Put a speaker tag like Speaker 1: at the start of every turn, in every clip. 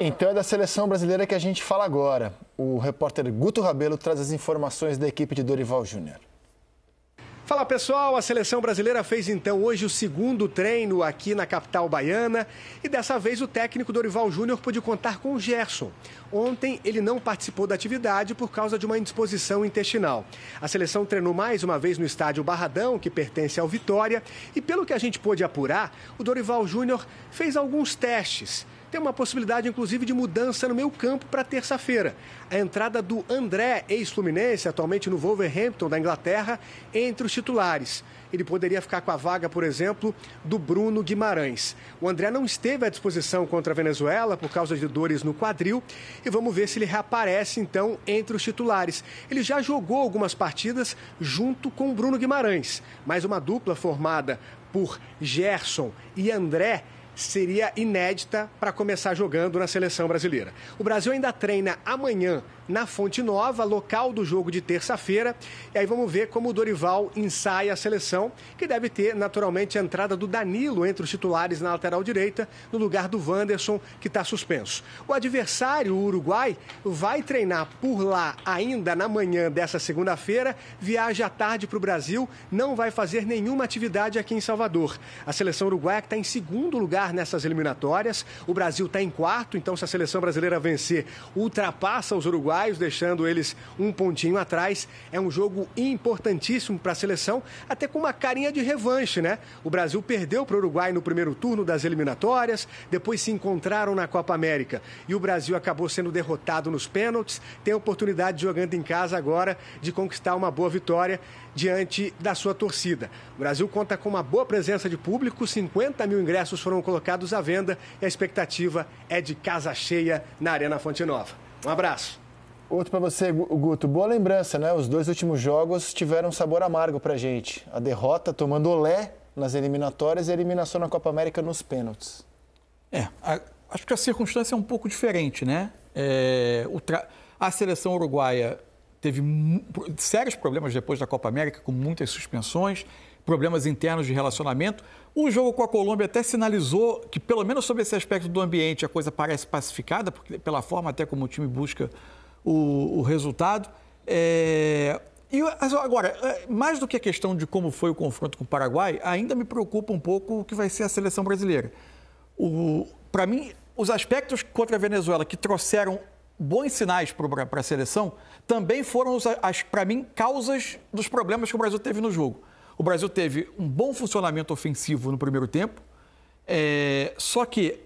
Speaker 1: Então é da seleção brasileira que a gente fala agora. O repórter Guto Rabelo traz as informações da equipe de Dorival Júnior. Fala pessoal, a seleção brasileira fez então hoje o segundo treino aqui na capital baiana e dessa vez o técnico Dorival Júnior pôde contar com o Gerson. Ontem ele não participou da atividade por causa de uma indisposição intestinal. A seleção treinou mais uma vez no estádio Barradão, que pertence ao Vitória, e pelo que a gente pôde apurar, o Dorival Júnior fez alguns testes tem uma possibilidade, inclusive, de mudança no meio campo para terça-feira. A entrada do André, ex-fluminense, atualmente no Wolverhampton, da Inglaterra, entre os titulares. Ele poderia ficar com a vaga, por exemplo, do Bruno Guimarães. O André não esteve à disposição contra a Venezuela por causa de dores no quadril e vamos ver se ele reaparece, então, entre os titulares. Ele já jogou algumas partidas junto com o Bruno Guimarães, mas uma dupla formada por Gerson e André seria inédita para começar jogando na seleção brasileira. O Brasil ainda treina amanhã na Fonte Nova, local do jogo de terça-feira. E aí vamos ver como o Dorival ensaia a seleção, que deve ter naturalmente a entrada do Danilo entre os titulares na lateral direita, no lugar do Wanderson, que está suspenso. O adversário, o Uruguai, vai treinar por lá ainda na manhã dessa segunda-feira, viaja à tarde para o Brasil, não vai fazer nenhuma atividade aqui em Salvador. A seleção uruguaia, que está em segundo lugar lugar nessas eliminatórias. O Brasil está em quarto, então se a seleção brasileira vencer, ultrapassa os uruguaios, deixando eles um pontinho atrás. É um jogo importantíssimo para a seleção, até com uma carinha de revanche, né? O Brasil perdeu para o Uruguai no primeiro turno das eliminatórias, depois se encontraram na Copa América e o Brasil acabou sendo derrotado nos pênaltis. Tem a oportunidade, jogando em casa agora, de conquistar uma boa vitória diante da sua torcida. O Brasil conta com uma boa presença de público, 50 mil ingressos foram colocados colocados à venda e a expectativa é de casa cheia na Arena Fonte Nova. Um abraço. Outro para você, Guto. Boa lembrança, né? Os dois últimos jogos tiveram um sabor amargo para gente. A derrota tomando olé nas eliminatórias e a eliminação na Copa América nos pênaltis.
Speaker 2: É, a, acho que a circunstância é um pouco diferente, né? É, tra... A seleção uruguaia teve sérios problemas depois da Copa América, com muitas suspensões problemas internos de relacionamento. O jogo com a Colômbia até sinalizou que, pelo menos sobre esse aspecto do ambiente, a coisa parece pacificada, porque, pela forma até como o time busca o, o resultado. É... E agora, é, mais do que a questão de como foi o confronto com o Paraguai, ainda me preocupa um pouco o que vai ser a seleção brasileira. Para mim, os aspectos contra a Venezuela que trouxeram bons sinais para a seleção também foram, para mim, causas dos problemas que o Brasil teve no jogo. O Brasil teve um bom funcionamento ofensivo no primeiro tempo, é, só que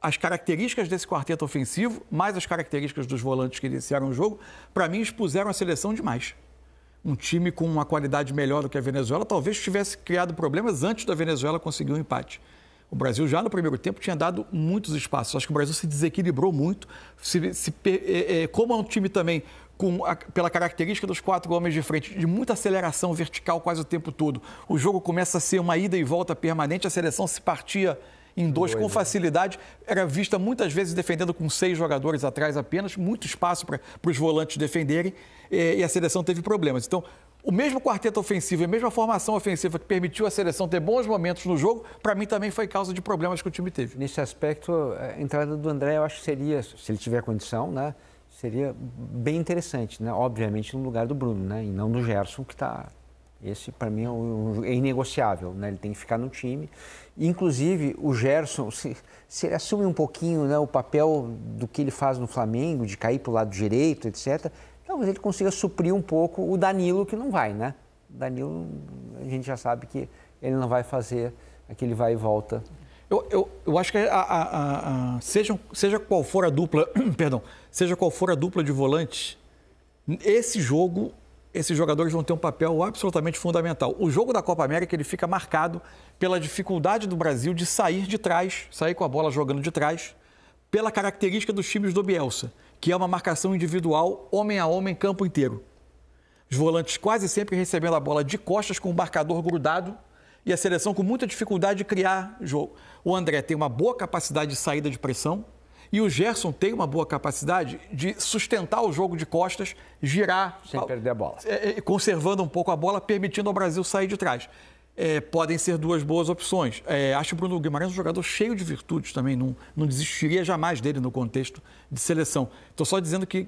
Speaker 2: as características desse quarteto ofensivo, mais as características dos volantes que iniciaram o jogo, para mim expuseram a seleção demais. Um time com uma qualidade melhor do que a Venezuela talvez tivesse criado problemas antes da Venezuela conseguir um empate. O Brasil já no primeiro tempo tinha dado muitos espaços. Acho que o Brasil se desequilibrou muito. Se, se, é, é, como é um time também com a, pela característica dos quatro homens de frente, de muita aceleração vertical quase o tempo todo, o jogo começa a ser uma ida e volta permanente. A seleção se partia em dois com né? facilidade. Era vista muitas vezes defendendo com seis jogadores atrás apenas, muito espaço para os volantes defenderem é, e a seleção teve problemas. Então, o mesmo quarteto ofensivo e a mesma formação ofensiva que permitiu a seleção ter bons momentos
Speaker 3: no jogo, para mim também foi causa de problemas que o time teve. Nesse aspecto, a entrada do André, eu acho que seria, se ele tiver condição, né, seria bem interessante, né? Obviamente no lugar do Bruno, né, e não do Gerson que está esse para mim é, um, é, inegociável, né? Ele tem que ficar no time. Inclusive o Gerson, se, se ele assume um pouquinho né, o papel do que ele faz no Flamengo, de cair para o lado direito, etc talvez ele consiga suprir um pouco o Danilo, que não vai, né? Danilo, a gente já sabe que ele não vai fazer aquele é vai e volta.
Speaker 2: Eu, eu, eu acho que a, a, a, seja, seja qual for a dupla, perdão, seja qual for a dupla de volante, esse jogo, esses jogadores vão ter um papel absolutamente fundamental. O jogo da Copa América ele fica marcado pela dificuldade do Brasil de sair de trás, sair com a bola jogando de trás, pela característica dos times do Bielsa que é uma marcação individual, homem a homem, campo inteiro. Os volantes quase sempre recebendo a bola de costas com o marcador grudado e a seleção com muita dificuldade de criar jogo. O André tem uma boa capacidade de saída de pressão e o Gerson tem uma boa capacidade de sustentar o jogo de costas, girar. Sem perder a bola. É, é, conservando um pouco a bola, permitindo ao Brasil sair de trás é, podem ser duas boas opções. É, acho o Bruno Guimarães um jogador cheio de virtudes também, não, não desistiria jamais dele no contexto de seleção. Estou só dizendo que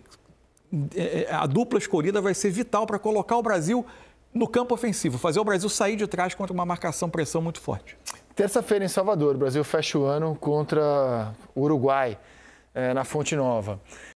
Speaker 2: é, é, a dupla escolhida vai ser vital para colocar o Brasil no campo ofensivo, fazer o Brasil sair de trás contra uma marcação-pressão muito forte.
Speaker 1: Terça-feira em Salvador, o Brasil fecha o ano contra o Uruguai, é, na Fonte Nova.